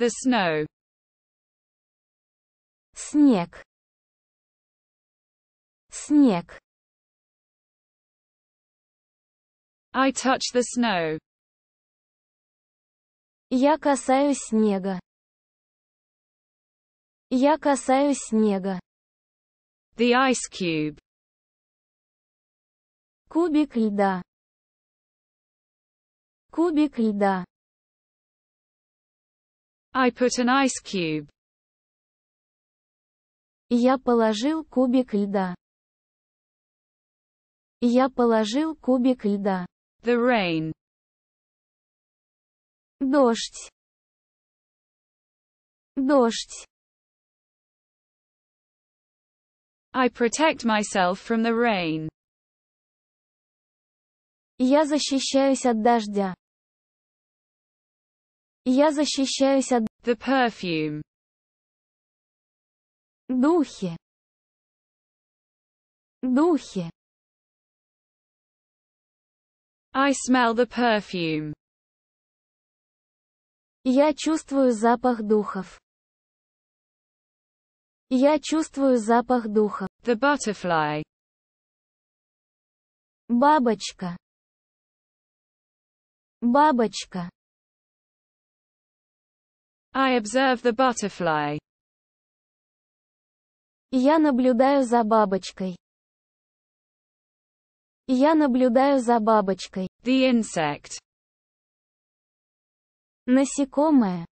The snow. Снег. Снег. I touch the snow. Я касаюсь снега. Я касаюсь снега. The ice cube. Кубик льда. Кубик льда. I put an ice cube. Я положил кубик льда. Я положил кубик льда. The rain. Дождь. Дождь. I protect myself from the rain. Я защищаюсь от дождя. Я защищаюсь от the perfume. Духи. Духи. I smell the perfume. Я чувствую запах духов. Я чувствую запах духов. The butterfly. Бабочка. Бабочка. I observe the butterfly. Я наблюдаю за бабочкой. Я наблюдаю за бабочкой. The insect. Насекомое.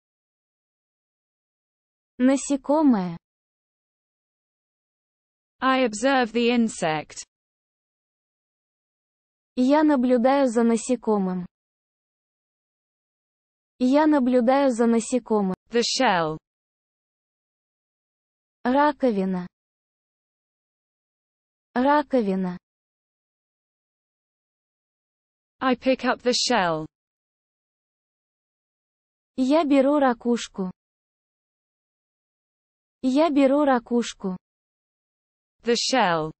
Насекомое. I observe the insect. Я наблюдаю за насекомым. Я наблюдаю за насекомым. The shell. Раковина. Раковина. I pick up the shell. Я беру ракушку. Я беру ракушку. The shell.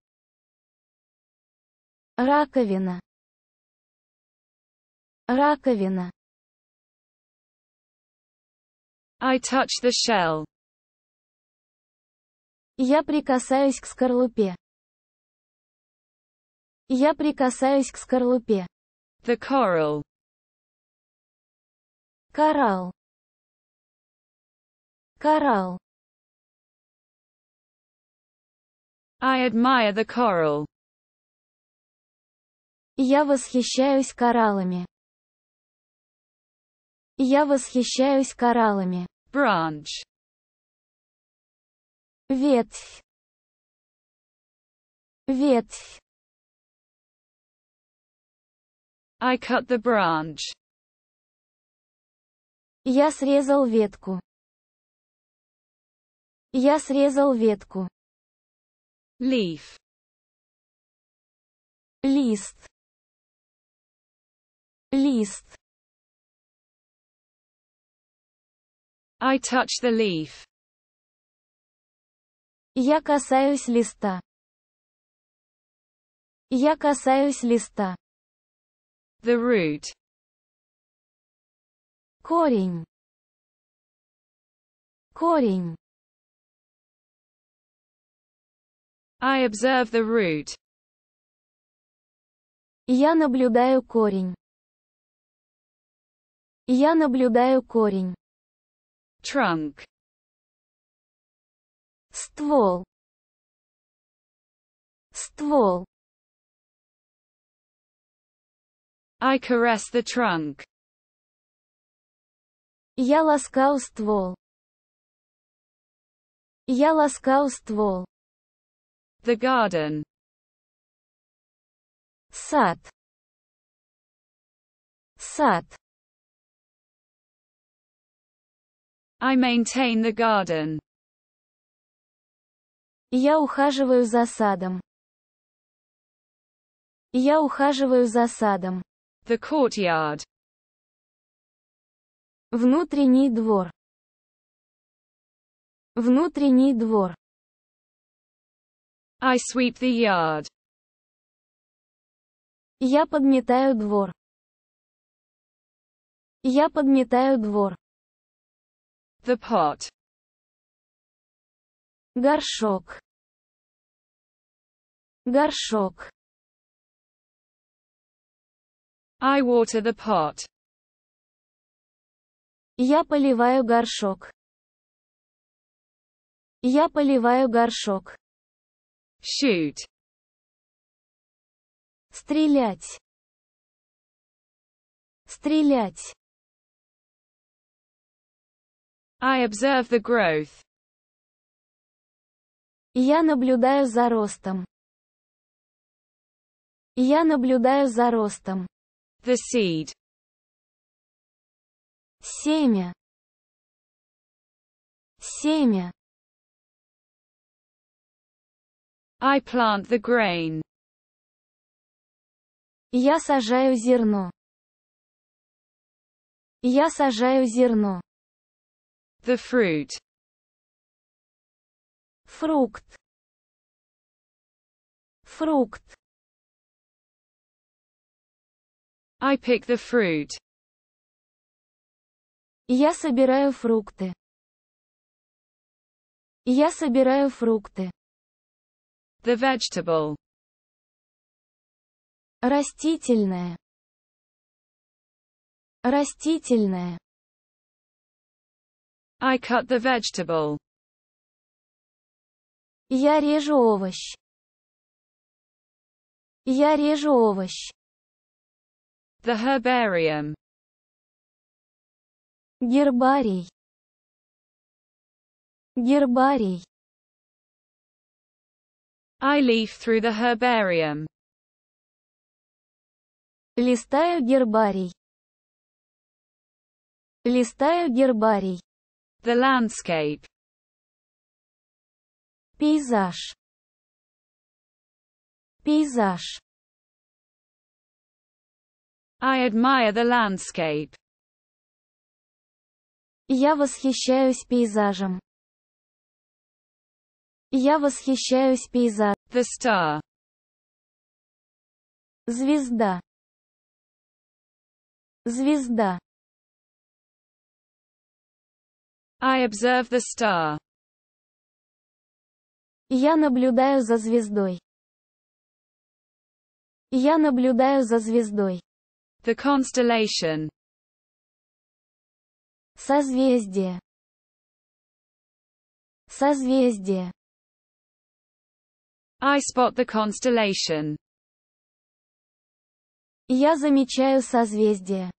Раковина. Раковина. I touch the shell. Я прикасаюсь к скорлупе. Я прикасаюсь к скорлупе. The coral. Коралл. Коралл. I admire the coral. Я восхищаюсь кораллами. Я восхищаюсь кораллами. Branch. Ветвь. Ветвь. I cut the branch. Я срезал ветку. Я срезал ветку. Leaf. Лист. Лист. I touch the leaf. Я касаюсь листа. Я касаюсь листа. The root. Корень. Корень. I observe the root. Я наблюдаю корень. Я наблюдаю корень. Trunk. Ствол. Ствол. I caress the trunk. Я ласкаю ствол. Я ласкаю ствол. The garden. Сад. Сад. I maintain the garden. Я ухаживаю за садом. Я ухаживаю за садом. The courtyard. Внутренний двор. Внутренний двор. I sweep the yard. Я подметаю двор. Я подметаю двор. The pot. Горшок. Горшок. I water the pot. Я поливаю горшок. Я поливаю горшок. Shoot. Стрелять. Стрелять. I observe the growth. Я наблюдаю за ростом. Я наблюдаю за ростом. The seed. Семя. Семя. I plant the grain. Я сажаю зерно. Я сажаю зерно. The fruit. Фрукт. Фрукт. I pick the fruit. Я собираю фрукты. Я собираю фрукты. The vegetable. Растительное. Растительное. I cut the vegetable. Я режу овощ. Я режу овощ. The herbarium. Гербарий. Гербарий. I leaf through the herbarium. Листаю гербарий. Листаю гербарий. The landscape. Пейзаж. Пейзаж. I admire the landscape. Я восхищаюсь пейзажем. Я восхищаюсь пейзажем. The star. Звезда. Звезда. I observe the star. Я наблюдаю за звездой. Я наблюдаю за звездой. The constellation. Созвездие. Созвездие. I spot the constellation. Я замечаю созвездие.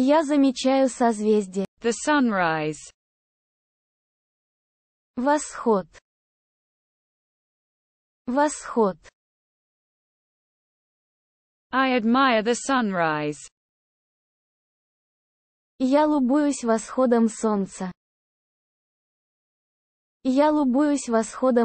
Я замечаю созвездие. The sunrise. Восход. Восход. I admire the sunrise. Я любуюсь восходом солнца. Я любуюсь восходом